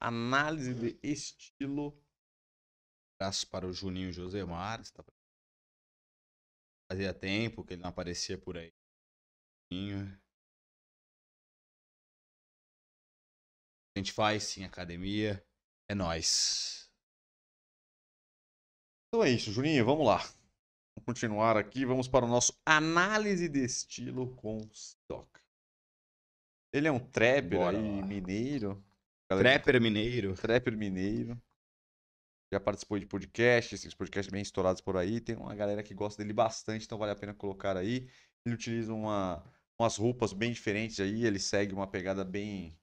Análise de estilo. Abraço para o Juninho Josemar. Está... Fazia tempo que ele não aparecia por aí. Juninho. A gente faz sim academia. É nós. Então é isso, Juninho. Vamos lá. Vamos continuar aqui. Vamos para o nosso análise de estilo com Stock. Ele é um treble aí, mineiro. Trapper mineiro. Trapper mineiro. Já participou de podcast, esses podcasts bem estourados por aí. Tem uma galera que gosta dele bastante, então vale a pena colocar aí. Ele utiliza uma, umas roupas bem diferentes aí, ele segue uma pegada bem.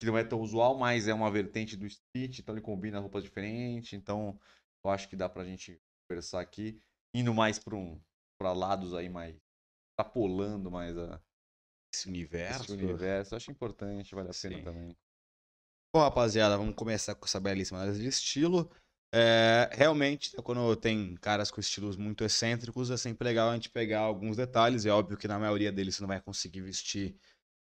que não é tão usual, mas é uma vertente do street, então ele combina roupas diferentes. Então eu acho que dá pra gente conversar aqui, indo mais pra, um, pra lados aí, mais. tá pulando mais a, esse universo. Esse universo, acho importante, vale a Sim. pena também. Bom, rapaziada, vamos começar com essa belíssima análise de estilo. É, realmente, né, quando tem caras com estilos muito excêntricos, é sempre legal a gente pegar alguns detalhes. É óbvio que na maioria deles você não vai conseguir vestir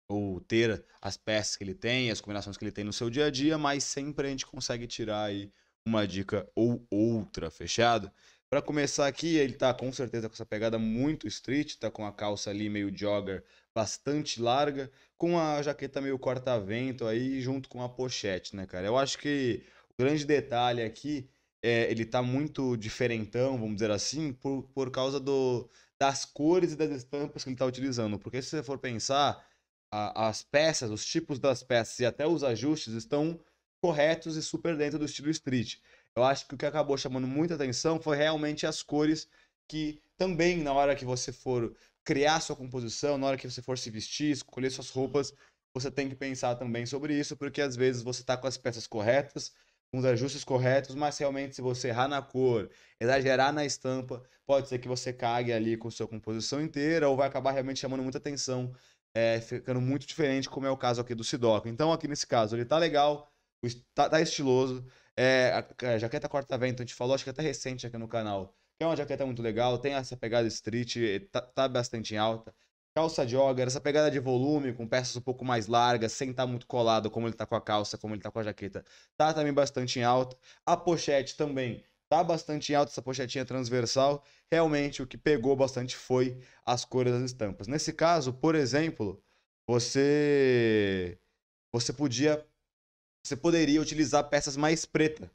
ou ter as peças que ele tem, as combinações que ele tem no seu dia a dia, mas sempre a gente consegue tirar aí uma dica ou outra, fechado? Para começar aqui, ele tá com certeza com essa pegada muito street, tá com a calça ali meio jogger, bastante larga, com a jaqueta meio corta-vento aí, junto com a pochete, né, cara? Eu acho que o grande detalhe aqui é ele tá muito diferentão, vamos dizer assim, por, por causa do, das cores e das estampas que ele tá utilizando. Porque se você for pensar, a, as peças, os tipos das peças e até os ajustes estão corretos e super dentro do estilo street. Eu acho que o que acabou chamando muita atenção foi realmente as cores que também na hora que você for criar sua composição, na hora que você for se vestir, escolher suas roupas, você tem que pensar também sobre isso, porque às vezes você está com as peças corretas, com os ajustes corretos, mas realmente se você errar na cor, exagerar na estampa, pode ser que você cague ali com sua composição inteira ou vai acabar realmente chamando muita atenção, é, ficando muito diferente, como é o caso aqui do Sidoca. Então aqui nesse caso ele tá legal, tá, tá estiloso, é, a, a jaqueta corta-vento, a gente falou, acho que até recente aqui no canal, é uma jaqueta muito legal, tem essa pegada street, eh, tá, tá bastante em alta. Calça jogger, essa pegada de volume, com peças um pouco mais largas, sem estar tá muito colado, como ele tá com a calça, como ele tá com a jaqueta, tá também bastante em alta. A pochete também tá bastante em alta, essa pochetinha transversal. Realmente o que pegou bastante foi as cores das estampas. Nesse caso, por exemplo, você você podia você poderia utilizar peças mais preta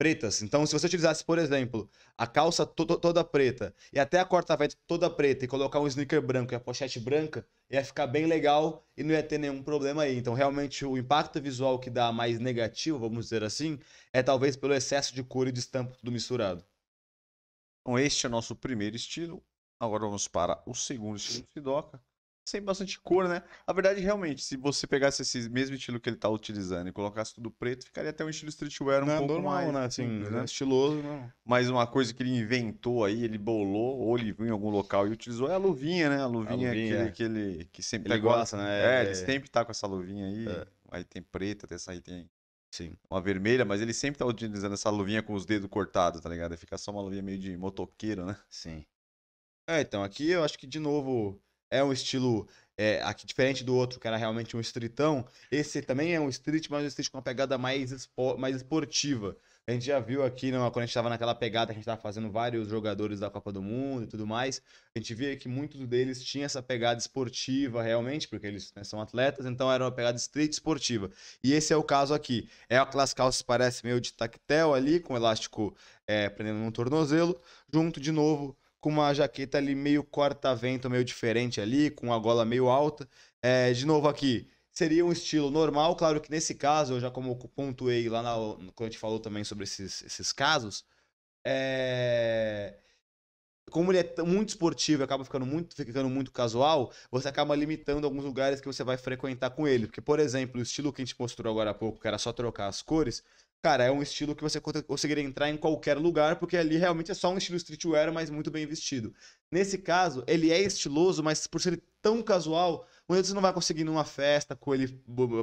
pretas. Então, se você utilizasse, por exemplo, a calça to toda preta e até a corta veste toda preta e colocar um sneaker branco e a pochete branca, ia ficar bem legal e não ia ter nenhum problema aí. Então, realmente, o impacto visual que dá mais negativo, vamos dizer assim, é talvez pelo excesso de cor e de estampa tudo misturado. Então, este é o nosso primeiro estilo. Agora vamos para o segundo estilo de Sidoca sem bastante cor, né? A verdade, realmente, se você pegasse esse mesmo estilo que ele tá utilizando e colocasse tudo preto, ficaria até um estilo streetwear um não, pouco normal, mais... né? Assim, assim né? né? estiloso, não. Né? Mas uma coisa que ele inventou aí, ele bolou, ou ele viu em algum local e utilizou, é a luvinha, né? A luvinha, a luvinha. Que, ele, que, ele, que sempre... Ele tá gosta, né? É, é, ele sempre tá com essa luvinha aí. É. Aí tem preta, tem essa aí tem... Sim. Uma vermelha, mas ele sempre tá utilizando essa luvinha com os dedos cortados, tá ligado? fica só uma luvinha meio de motoqueiro, né? Sim. É, então, aqui eu acho que, de novo é um estilo é, aqui, diferente do outro, que era realmente um streetão. Esse também é um street, mas um street com uma pegada mais, espo, mais esportiva. A gente já viu aqui, não, né, quando a gente estava naquela pegada que a gente estava fazendo vários jogadores da Copa do Mundo e tudo mais, a gente via que muitos deles tinham essa pegada esportiva realmente, porque eles né, são atletas, então era uma pegada street esportiva. E esse é o caso aqui. É aquelas calças parece meio de tactel ali, com elástico é, prendendo no tornozelo, junto de novo com uma jaqueta ali meio corta-vento, meio diferente ali, com a gola meio alta. É, de novo aqui, seria um estilo normal, claro que nesse caso, eu já como pontuei lá na, quando a gente falou também sobre esses, esses casos, é... como ele é muito esportivo acaba ficando muito, ficando muito casual, você acaba limitando alguns lugares que você vai frequentar com ele. Porque, por exemplo, o estilo que a gente mostrou agora há pouco, que era só trocar as cores, cara, é um estilo que você conseguiria entrar em qualquer lugar, porque ali realmente é só um estilo streetwear, mas muito bem vestido. Nesse caso, ele é estiloso, mas por ser tão casual, muitas vezes você não vai conseguir numa festa com ele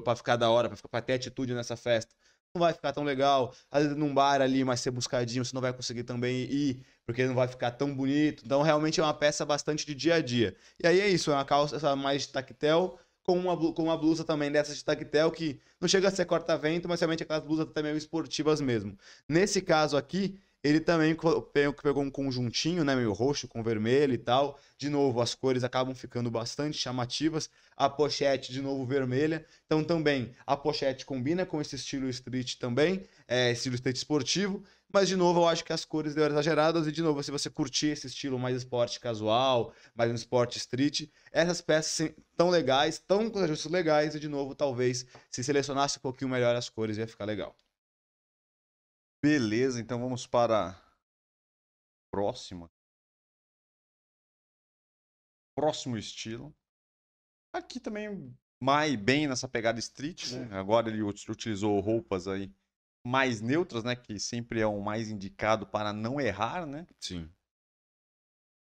para ficar da hora, para ter atitude nessa festa. Não vai ficar tão legal. Às vezes num bar ali, mas ser buscadinho, você não vai conseguir também ir, porque ele não vai ficar tão bonito. Então, realmente é uma peça bastante de dia a dia. E aí é isso, é uma calça mais de tactel, com uma, com uma blusa também dessas de tactel, que não chega a ser corta-vento, mas realmente aquelas blusas também meio esportivas mesmo. Nesse caso aqui, ele também pegou um conjuntinho, né, meio roxo com vermelho e tal. De novo, as cores acabam ficando bastante chamativas. A pochete, de novo, vermelha. Então, também, a pochete combina com esse estilo street também, é, estilo street esportivo. Mas, de novo, eu acho que as cores deram exageradas. E, de novo, se você curtir esse estilo mais esporte casual, mais um esporte street, essas peças tão legais, tão com ajustes legais. E, de novo, talvez, se selecionasse um pouquinho melhor as cores, ia ficar legal. Beleza, então vamos para próxima. Próximo estilo. Aqui também mais bem nessa pegada street, né? Agora ele utilizou roupas aí mais neutras, né, que sempre é o mais indicado para não errar, né? Sim.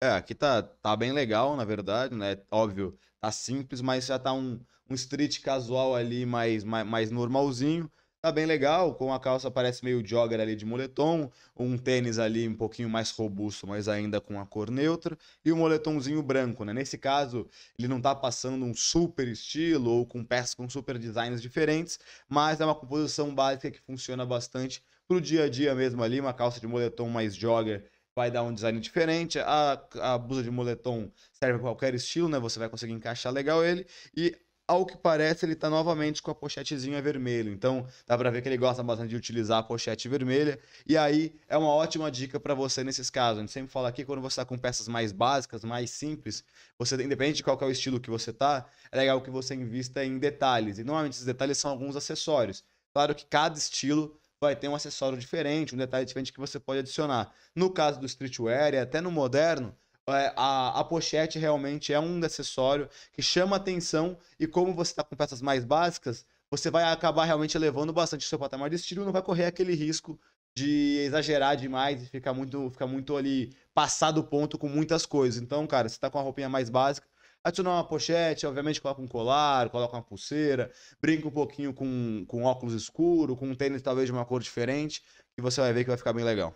É, aqui tá, tá bem legal, na verdade, né? Óbvio, tá simples, mas já tá um, um street casual ali mais, mais, mais normalzinho tá bem legal, com a calça parece meio jogger ali de moletom, um tênis ali um pouquinho mais robusto, mas ainda com a cor neutra, e o um moletomzinho branco, né? Nesse caso, ele não tá passando um super estilo ou com peças com super designs diferentes, mas é uma composição básica que funciona bastante pro dia a dia mesmo ali, uma calça de moletom mais jogger vai dar um design diferente, a, a blusa de moletom serve para qualquer estilo, né? Você vai conseguir encaixar legal ele e ao que parece, ele está novamente com a pochetezinha vermelha. Então, dá para ver que ele gosta bastante de utilizar a pochete vermelha. E aí, é uma ótima dica para você nesses casos. A gente sempre fala aqui, quando você está com peças mais básicas, mais simples, você independente de qual é o estilo que você tá, é legal que você invista em detalhes. E normalmente esses detalhes são alguns acessórios. Claro que cada estilo vai ter um acessório diferente, um detalhe diferente que você pode adicionar. No caso do streetwear e até no moderno, é, a, a pochete realmente é um acessório que chama atenção e como você está com peças mais básicas, você vai acabar realmente elevando bastante o seu patamar de estilo, não vai correr aquele risco de exagerar demais e ficar muito, ficar muito ali passado o ponto com muitas coisas. Então, cara, você está com a roupinha mais básica, adicionar uma pochete, obviamente coloca um colar, coloca uma pulseira, brinca um pouquinho com, com óculos escuro, com um tênis talvez de uma cor diferente, e você vai ver que vai ficar bem legal.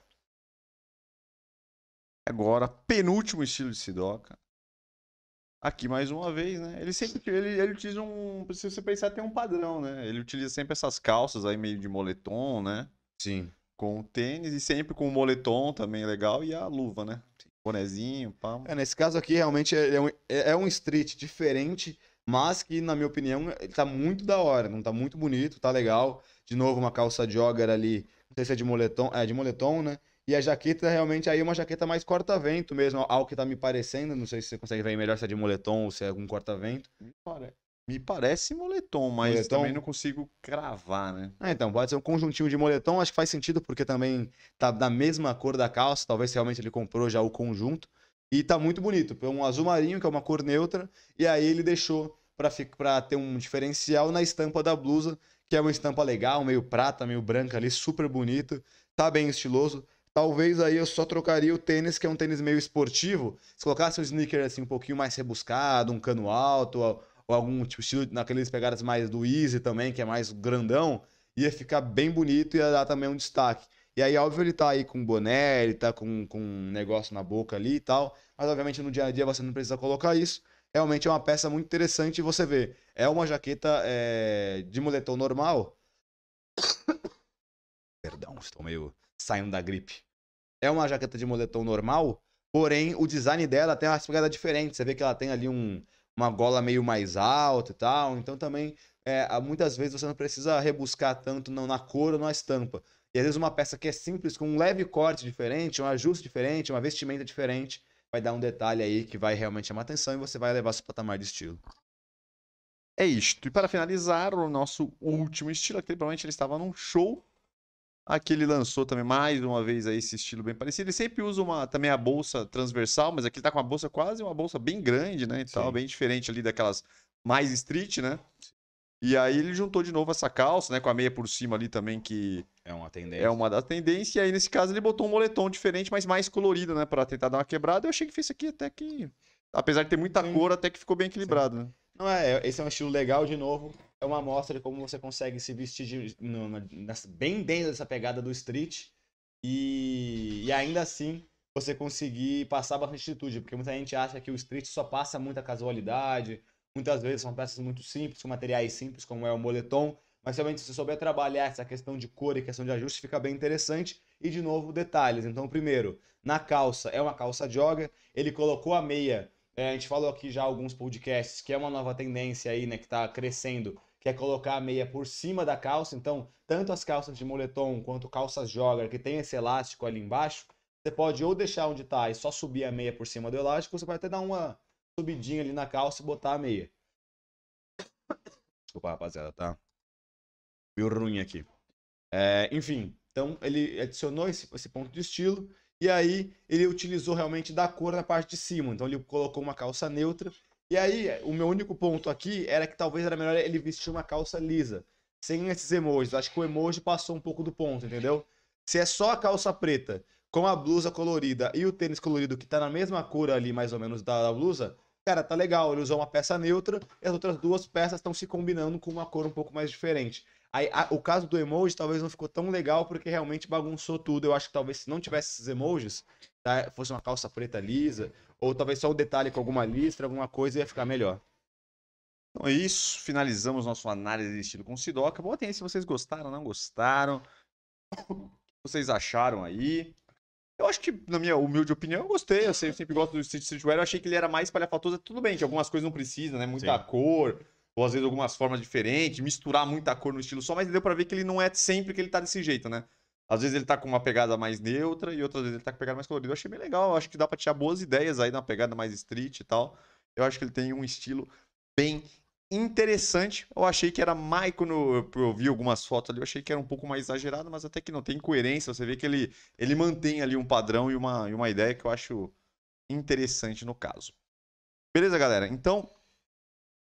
Agora, penúltimo estilo de Sidoca. Aqui mais uma vez, né? Ele sempre ele, ele utiliza um. Se você pensar, tem um padrão, né? Ele utiliza sempre essas calças aí meio de moletom, né? Sim. Com tênis e sempre com o moletom também legal e a luva, né? Bonezinho, pá. É, nesse caso aqui, realmente é, é um, é, é um street diferente, mas que, na minha opinião, ele tá muito da hora. Não tá muito bonito, tá legal. De novo, uma calça jogger ali. Não sei se é de moletom. É, de moletom, né? E a jaqueta realmente aí é uma jaqueta mais corta-vento mesmo, ao que tá me parecendo. Não sei se você consegue ver melhor se é de moletom ou se é algum corta-vento. Me parece moletom, mas moletom? também não consigo cravar, né? Ah, então, pode ser um conjuntinho de moletom, acho que faz sentido, porque também tá da mesma cor da calça, talvez realmente ele comprou já o conjunto. E tá muito bonito, é um azul marinho, que é uma cor neutra, e aí ele deixou para ter um diferencial na estampa da blusa, que é uma estampa legal, meio prata, meio branca ali, super bonito, tá bem estiloso. Talvez aí eu só trocaria o tênis, que é um tênis meio esportivo. Se colocasse um sneaker assim um pouquinho mais rebuscado, um cano alto, ou, ou algum tipo estilo naqueles pegadas mais do Easy também, que é mais grandão, ia ficar bem bonito e ia dar também um destaque. E aí, óbvio, ele tá aí com boné, ele tá com, com um negócio na boca ali e tal. Mas, obviamente, no dia a dia você não precisa colocar isso. Realmente é uma peça muito interessante você vê. É uma jaqueta é, de moletom normal. Perdão, estou meio saindo da gripe. É uma jaqueta de moletom normal, porém o design dela tem uma pegada diferente. Você vê que ela tem ali um, uma gola meio mais alta e tal. Então também, é, muitas vezes você não precisa rebuscar tanto não, na cor ou na estampa. E às vezes uma peça que é simples, com um leve corte diferente, um ajuste diferente, uma vestimenta diferente, vai dar um detalhe aí que vai realmente chamar atenção e você vai levar seu patamar de estilo. É isto. E para finalizar, o nosso último estilo, que provavelmente ele estava num show Aqui ele lançou também mais uma vez aí esse estilo bem parecido. Ele sempre usa uma, também a bolsa transversal, mas aqui ele tá com uma bolsa quase uma bolsa bem grande, né? E tal, bem diferente ali daquelas mais street, né? E aí ele juntou de novo essa calça, né? Com a meia por cima ali também, que. É uma é tendência. É uma da tendência. E aí, nesse caso, ele botou um moletom diferente, mas mais colorido, né? para tentar dar uma quebrada. Eu achei que fez isso aqui até que. Apesar de ter muita Sim. cor, até que ficou bem equilibrado, né? Não é, é, esse é um estilo legal, de novo. É uma amostra de como você consegue se vestir de, no, na, bem dentro dessa pegada do street. E, e ainda assim, você conseguir passar bastante atitude. Porque muita gente acha que o street só passa muita casualidade. Muitas vezes são peças muito simples, com materiais simples, como é o moletom. Mas realmente, se você souber trabalhar essa questão de cor e questão de ajuste, fica bem interessante. E de novo, detalhes. Então, primeiro, na calça, é uma calça de yoga Ele colocou a meia é, a gente falou aqui já alguns podcasts que é uma nova tendência aí, né, que está crescendo, que é colocar a meia por cima da calça. Então, tanto as calças de moletom quanto calças jogger que tem esse elástico ali embaixo, você pode ou deixar onde está e só subir a meia por cima do elástico, você vai até dar uma subidinha ali na calça e botar a meia. Desculpa, rapaziada, tá? Meio ruim aqui. É, enfim, então ele adicionou esse, esse ponto de estilo e aí ele utilizou realmente da cor na parte de cima. Então ele colocou uma calça neutra. E aí o meu único ponto aqui era que talvez era melhor ele vestir uma calça lisa. Sem esses emojis. Acho que o emoji passou um pouco do ponto, entendeu? Se é só a calça preta com a blusa colorida e o tênis colorido que tá na mesma cor ali, mais ou menos, da, da blusa, cara, tá legal. Ele usou uma peça neutra e as outras duas peças estão se combinando com uma cor um pouco mais diferente. Aí, a, o caso do emoji talvez não ficou tão legal porque realmente bagunçou tudo. Eu acho que talvez se não tivesse esses emojis, tá, fosse uma calça preta lisa, ou talvez só o um detalhe com alguma listra, alguma coisa, ia ficar melhor. Então é isso, finalizamos nosso análise de estilo com Sidoca. Botem aí se vocês gostaram, não gostaram, o que vocês acharam aí. Eu acho que, na minha humilde opinião, eu gostei. Eu sempre, sempre gosto do Street Streetwear. Eu achei que ele era mais palhafatoso. Tudo bem que algumas coisas não precisa, né? Muita Sim. cor, ou às vezes algumas formas diferentes, misturar muita cor no estilo só, mas deu para ver que ele não é sempre que ele tá desse jeito, né? Às vezes ele tá com uma pegada mais neutra e outras vezes ele tá com pegada mais colorida. Eu achei bem legal, eu acho que dá pra tirar boas ideias aí na pegada mais street e tal. Eu acho que ele tem um estilo bem interessante. Eu achei que era mais quando eu vi algumas fotos ali, eu achei que era um pouco mais exagerado, mas até que não tem coerência. Você vê que ele, ele mantém ali um padrão e uma, e uma ideia que eu acho interessante no caso. Beleza, galera? Então,